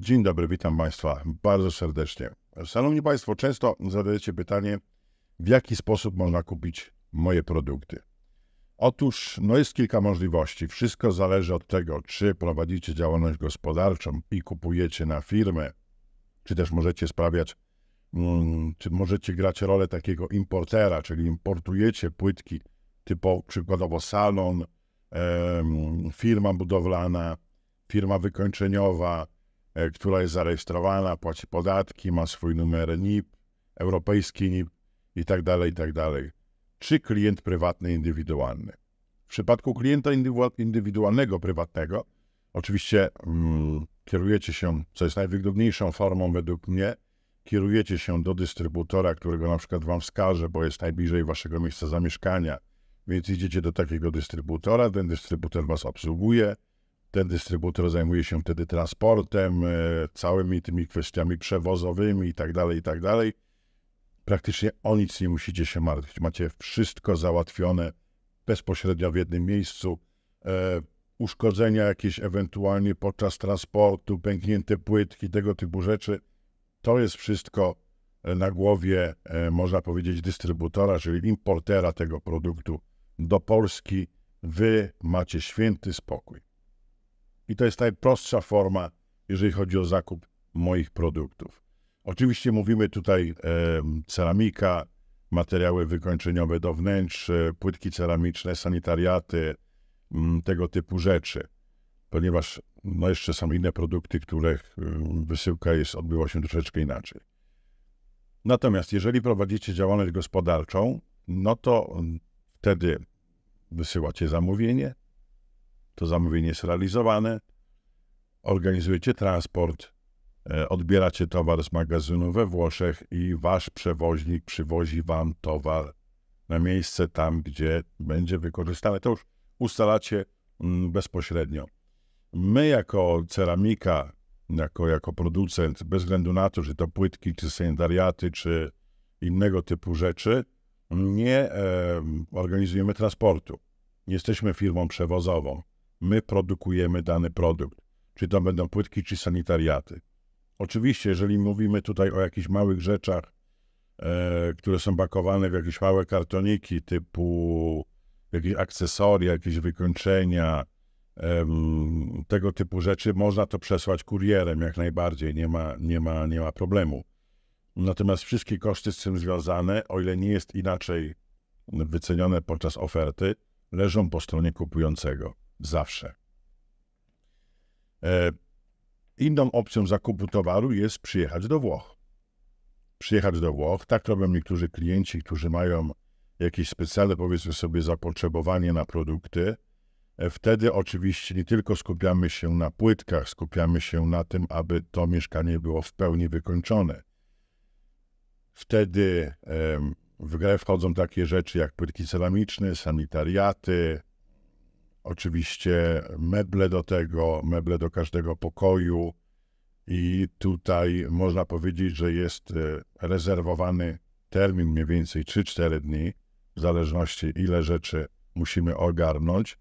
Dzień dobry, witam Państwa bardzo serdecznie. Szanowni Państwo, często zadajecie pytanie, w jaki sposób można kupić moje produkty. Otóż no jest kilka możliwości. Wszystko zależy od tego, czy prowadzicie działalność gospodarczą i kupujecie na firmę, czy też możecie sprawiać, mm, czy możecie grać rolę takiego importera, czyli importujecie płytki typu przykładowo salon, firma budowlana, firma wykończeniowa, E, która jest zarejestrowana, płaci podatki, ma swój numer NIP, europejski NIP itd., tak tak dalej. czy klient prywatny, indywidualny. W przypadku klienta indywidualnego, prywatnego, oczywiście mm, kierujecie się, co jest najwygodniejszą formą według mnie, kierujecie się do dystrybutora, którego na przykład Wam wskaże, bo jest najbliżej Waszego miejsca zamieszkania, więc idziecie do takiego dystrybutora, ten dystrybutor Was obsługuje, ten dystrybutor zajmuje się wtedy transportem, e, całymi tymi kwestiami przewozowymi itd., tak itd. Tak Praktycznie o nic nie musicie się martwić. Macie wszystko załatwione bezpośrednio w jednym miejscu. E, uszkodzenia jakieś ewentualnie podczas transportu, pęknięte płytki, tego typu rzeczy. To jest wszystko e, na głowie, można powiedzieć, dystrybutora, czyli importera tego produktu do Polski. Wy macie święty spokój. I to jest najprostsza forma, jeżeli chodzi o zakup moich produktów. Oczywiście mówimy tutaj e, ceramika, materiały wykończeniowe do wnętrz, płytki ceramiczne, sanitariaty, m, mm, tego typu rzeczy. Ponieważ no jeszcze są inne produkty, których wysyłka jest, odbyła się troszeczkę inaczej. Natomiast jeżeli prowadzicie działalność gospodarczą, no to wtedy wysyłacie zamówienie, to zamówienie jest realizowane, organizujecie transport, e, odbieracie towar z magazynu we Włoszech i wasz przewoźnik przywozi wam towar na miejsce tam, gdzie będzie wykorzystane. To już ustalacie mm, bezpośrednio. My jako ceramika, jako, jako producent, bez względu na to, czy to płytki, czy sanitariaty, czy innego typu rzeczy, nie e, organizujemy transportu. Jesteśmy firmą przewozową my produkujemy dany produkt. Czy to będą płytki, czy sanitariaty. Oczywiście, jeżeli mówimy tutaj o jakichś małych rzeczach, e, które są pakowane w jakieś małe kartoniki typu jakieś akcesoria, jakieś wykończenia, tego typu rzeczy, można to przesłać kurierem jak najbardziej, nie ma, nie ma, nie ma problemu. Natomiast wszystkie koszty z tym związane, o ile nie jest inaczej wycenione podczas oferty, leżą po stronie kupującego zawsze. E, inną opcją zakupu towaru jest przyjechać do Włoch. Przyjechać do Włoch, tak robią niektórzy klienci, którzy mają jakieś specjalne, powiedzmy sobie, zapotrzebowanie na produkty. E, wtedy oczywiście nie tylko skupiamy się na płytkach, skupiamy się na tym, aby to mieszkanie było w pełni wykończone. Wtedy em, w grę wchodzą takie rzeczy jak płytki ceramiczne, sanitariaty, Oczywiście meble do tego, meble do każdego pokoju. I tutaj można powiedzieć, że jest e, rezerwowany termin mniej więcej 3-4 dni, w zależności ile rzeczy musimy ogarnąć.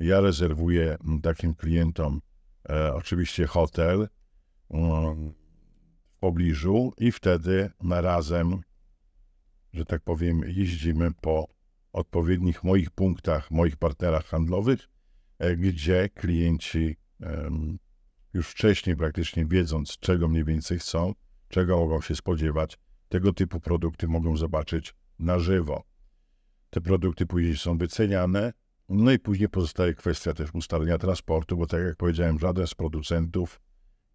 Ja rezerwuję takim klientom e, oczywiście hotel w pobliżu i wtedy razem, że tak powiem, jeździmy po odpowiednich moich punktach, moich partnerach handlowych, e, gdzie klienci już wcześniej praktycznie wiedząc, czego mniej więcej chcą, czego mogą się spodziewać, tego typu produkty mogą zobaczyć na żywo. Te produkty później są wyceniane, no i później pozostaje kwestia też ustalenia transportu, bo tak jak powiedziałem, żaden z producentów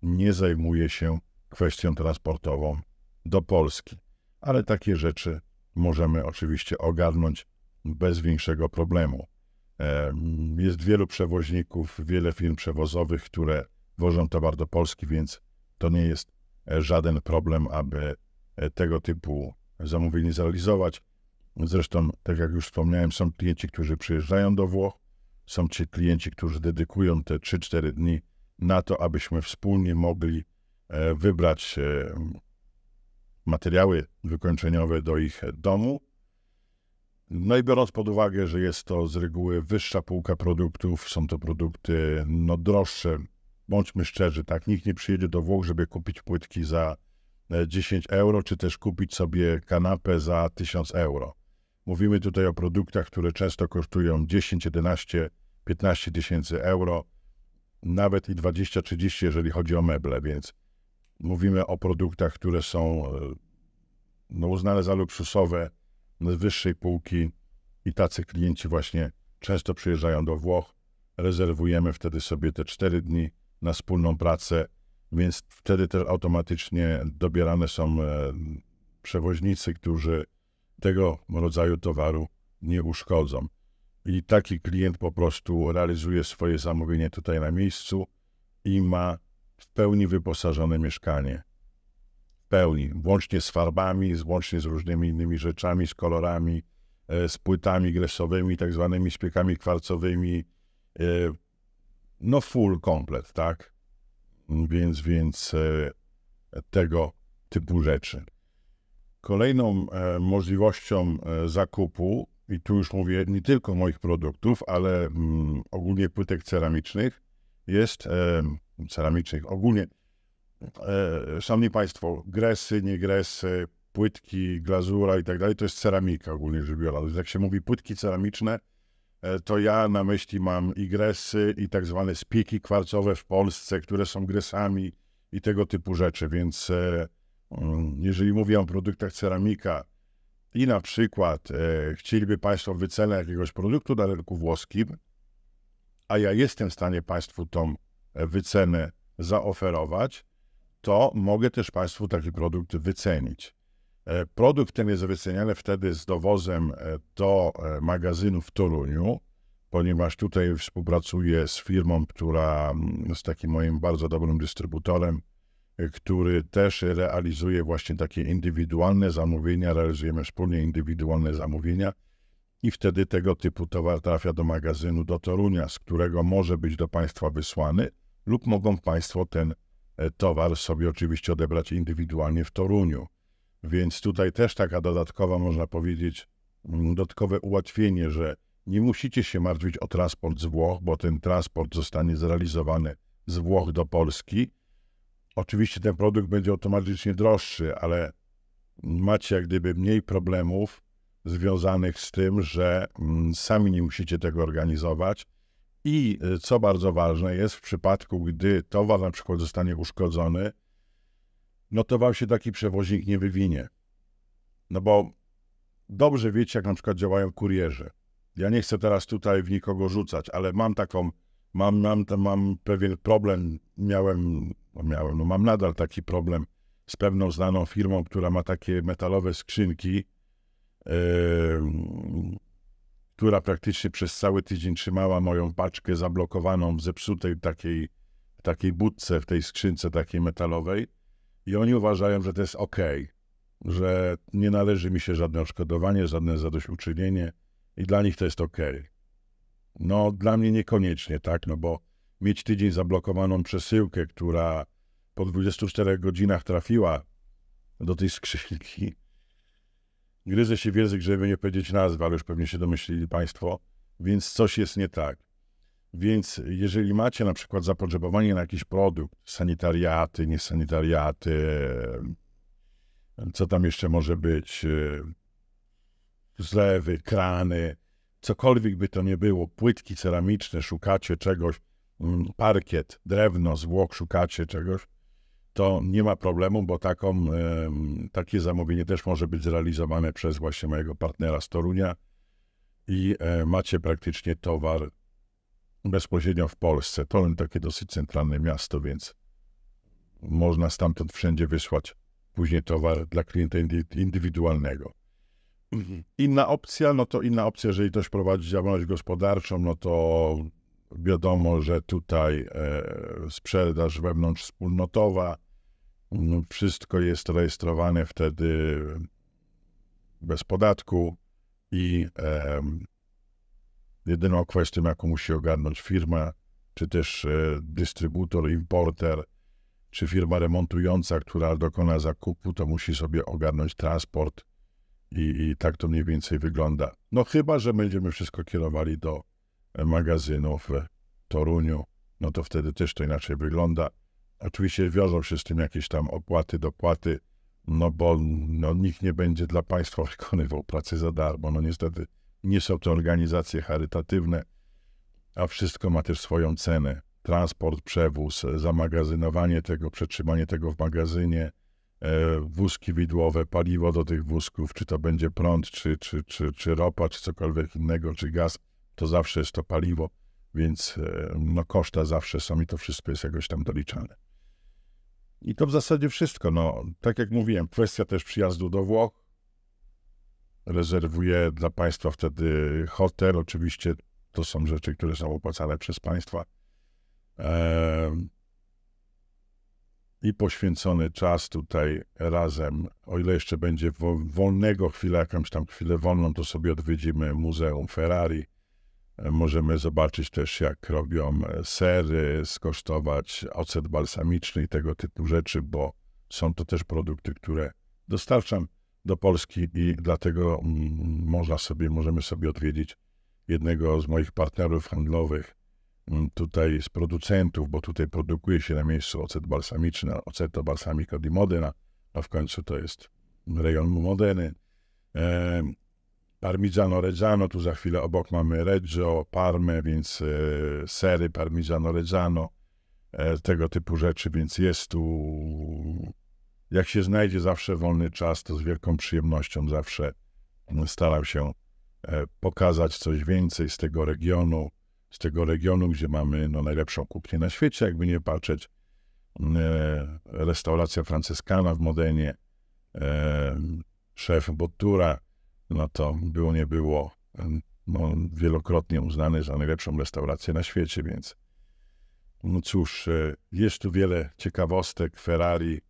nie zajmuje się kwestią transportową do Polski. Ale takie rzeczy możemy oczywiście ogarnąć bez większego problemu. E, jest wielu przewoźników, wiele firm przewozowych, które wożą towar do Polski, więc to nie jest e, żaden problem, aby e, tego typu zamówienie zrealizować. Zresztą, tak jak już wspomniałem, są klienci, którzy przyjeżdżają do Włoch, są ci klienci, którzy dedykują te 3-4 dni na to, abyśmy wspólnie mogli wybrać materiały wykończeniowe do ich domu no i biorąc pod uwagę, że jest to z reguły wyższa półka produktów, są to produkty no, droższe, bądźmy szczerzy, tak? Nikt nie przyjedzie do Włoch, żeby kupić płytki za 10 e, euro, czy też kupić sobie kanapę za 1000 euro. Mówimy tutaj o produktach, które często kosztują 10, 11, 15 tysięcy euro, nawet i 20, 30, jeżeli chodzi o meble, więc mówimy o produktach, które są e, no, uznane za luksusowe wyższej półki i tacy klienci właśnie często przyjeżdżają do Włoch. Rezerwujemy wtedy sobie te 4 dni na wspólną pracę, więc wtedy też automatycznie dobierane są e, przewoźnicy, którzy tego rodzaju towaru nie uszkodzą. I taki klient po prostu realizuje swoje zamówienie tutaj na miejscu i ma w pełni wyposażone mieszkanie pełni, włącznie z farbami, włącznie z różnymi innymi rzeczami, z kolorami, e, z płytami gresowymi, tak zwanymi szpiekami kwarcowymi. E, no full komplet, tak? Więc, więc e, tego typu rzeczy. Kolejną możliwością zakupu, i tu już mówię nie tylko moich produktów, ale mm, ogólnie płytek ceramicznych, jest ceramicznych, ogólnie E, szanowni Państwo, gresy, nie gresy, płytki, glazura i tak dalej, to jest ceramika ogólnie rzecz biorąc. Jak się mówi płytki ceramiczne, e, to ja na myśli mam i gresy, i tak zwane spieki kwarcowe w Polsce, które są gresami i tego typu rzeczy, więc e, mm, jeżeli mówię o produktach ceramika i na przykład chcieliby Państwo wycenę jakiegoś produktu na rynku włoskim, a ja jestem w stanie Państwu tą wycenę zaoferować, to mogę też Państwu taki produkt wycenić. E, produkt ten jest wyceniany wtedy z dowozem e, do e, magazynu w Toruniu, ponieważ tutaj współpracuję z firmą, która jest mm, takim moim bardzo dobrym dystrybutorem, który też realizuje właśnie takie indywidualne zamówienia, realizujemy wspólnie indywidualne zamówienia i wtedy tego typu towar trafia do magazynu do Torunia, z którego może być do Państwa wysłany lub mogą Państwo ten E, towar sobie oczywiście odebrać indywidualnie w Toruniu. Więc tutaj też taka dodatkowa, można powiedzieć, mm, dodatkowe ułatwienie, że nie musicie się martwić o transport z Włoch, bo ten transport zostanie zrealizowany z Włoch do Polski. Oczywiście ten produkt będzie automatycznie droższy, ale macie jak gdyby mniej problemów związanych z tym, że mm, sami nie musicie tego organizować, i y, co bardzo ważne jest, w przypadku gdy towar na przykład zostanie uszkodzony, no wam się taki przewoźnik nie wywinie. No bo dobrze wiecie, jak na przykład działają kurierzy. Ja nie chcę teraz tutaj w nikogo rzucać, ale mam taką, mam, mam, mam pewien problem, miałem, no miałem, no mam nadal taki problem z pewną znaną firmą, która ma takie metalowe skrzynki. Yy, która praktycznie przez cały tydzień trzymała moją paczkę zablokowaną w zepsutej takiej, takiej budce, w tej skrzynce takiej metalowej. I oni uważają, że to jest ok, że nie należy mi się żadne odszkodowanie, żadne zadośćuczynienie i dla nich to jest ok. No, dla mnie niekoniecznie, tak, no bo mieć tydzień zablokowaną przesyłkę, która po 24 godzinach trafiła do tej skrzynki, Gryzę się w język, żeby nie powiedzieć nazwy, ale już pewnie się domyślili Państwo, więc coś jest nie tak. Więc jeżeli macie na przykład zapotrzebowanie na jakiś produkt, sanitariaty, niesanitariaty, co tam jeszcze może być, zlewy, krany, cokolwiek by to nie było, płytki ceramiczne, szukacie czegoś, mm, parkiet, drewno, zwłok, szukacie czegoś, to nie ma problemu, bo taką, takie zamówienie też może być zrealizowane przez właśnie mojego partnera z Torunia i e, macie praktycznie towar bezpośrednio w Polsce. jest takie dosyć centralne miasto, więc można stamtąd wszędzie wysłać później towar dla klienta indywidualnego. Inna opcja, no to inna opcja, jeżeli ktoś prowadzi działalność gospodarczą, no to wiadomo, że tutaj e, sprzedaż wewnątrzwspólnotowa, no, wszystko jest rejestrowane wtedy e, bez podatku i e, jedyną kwestią, jaką musi ogarnąć firma, czy też e, dystrybutor, importer, czy firma remontująca, która dokona zakupu, to musi sobie ogarnąć transport i, i tak to mniej więcej wygląda. No chyba, że będziemy wszystko kierowali do e, magazynów w Toruniu, no to wtedy też to inaczej wygląda. Oczywiście wiążą się z tym jakieś tam opłaty, dopłaty, no bo no, nikt nie będzie dla państwa wykonywał pracy za darmo. No niestety nie są to organizacje charytatywne, a wszystko ma też swoją cenę. Transport, przewóz, zamagazynowanie tego, przetrzymanie tego w magazynie, e, wózki widłowe, paliwo do tych wózków, czy to będzie prąd, czy, czy, czy, czy ropa, czy cokolwiek innego, czy gaz, to zawsze jest to paliwo, więc e, no, koszta zawsze są i to wszystko jest jakoś tam doliczane. I to w zasadzie wszystko. No, tak jak mówiłem, kwestia też przyjazdu do Włoch. Rezerwuję dla państwa wtedy hotel. Oczywiście to są rzeczy, które są opłacane przez państwa. I poświęcony czas tutaj razem, o ile jeszcze będzie wolnego chwilę, jakąś tam chwilę wolną, to sobie odwiedzimy Muzeum Ferrari, Możemy zobaczyć też, jak robią sery, skosztować ocet balsamiczny i tego typu rzeczy, bo są to też produkty, które dostarczam do Polski i dlatego mm, można sobie, możemy sobie odwiedzić jednego z moich partnerów handlowych, mm, tutaj z producentów, bo tutaj produkuje się na miejscu ocet balsamiczny, oceto balsamico di Modena, a w końcu to jest rejon Modeny. E, parmigiano-reggiano, tu za chwilę obok mamy Reggio, Parmę, więc e, sery parmigiano-reggiano, e, tego typu rzeczy, więc jest tu... Jak się znajdzie zawsze wolny czas, to z wielką przyjemnością zawsze starał się e, pokazać coś więcej z tego regionu, z tego regionu, gdzie mamy no, najlepszą kuchnię na świecie, jakby nie patrzeć. Restauracja francyskana w Modenie, szef Bottura, no to było nie było no, wielokrotnie uznany za najlepszą restaurację na świecie, więc no cóż, e, jest tu wiele ciekawostek, Ferrari,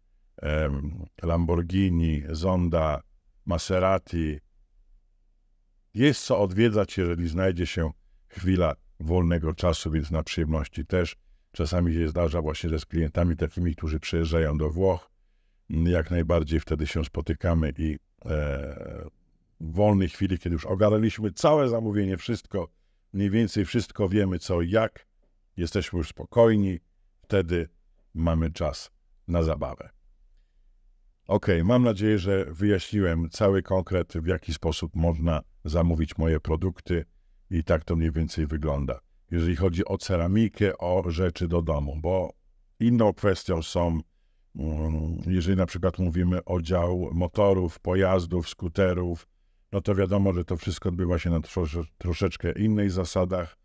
Lamborghini, Zonda, Maserati. Jest co odwiedzać, jeżeli znajdzie się chwila wolnego czasu, więc na przyjemności też. Czasami się zdarza właśnie, że z klientami takimi, którzy przyjeżdżają do Włoch, jak najbardziej wtedy się spotykamy i e, wolnej chwili, kiedy już ogarnęliśmy całe zamówienie, wszystko, mniej więcej wszystko wiemy, co i jak, jesteśmy już spokojni, wtedy mamy czas na zabawę. Ok, mam nadzieję, że wyjaśniłem cały konkret, w jaki sposób można zamówić moje produkty i tak to mniej więcej wygląda. Jeżeli chodzi o ceramikę, o rzeczy do domu, bo inną kwestią są, mm, jeżeli na przykład mówimy o dział motorów, pojazdów, skuterów, no to wiadomo, że to wszystko odbywa się na trosze, troszeczkę innych zasadach.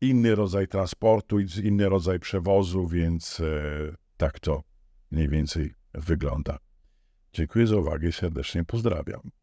Inny rodzaj transportu, inny rodzaj przewozu, więc e, tak to mniej więcej wygląda. Dziękuję za uwagę i serdecznie pozdrawiam.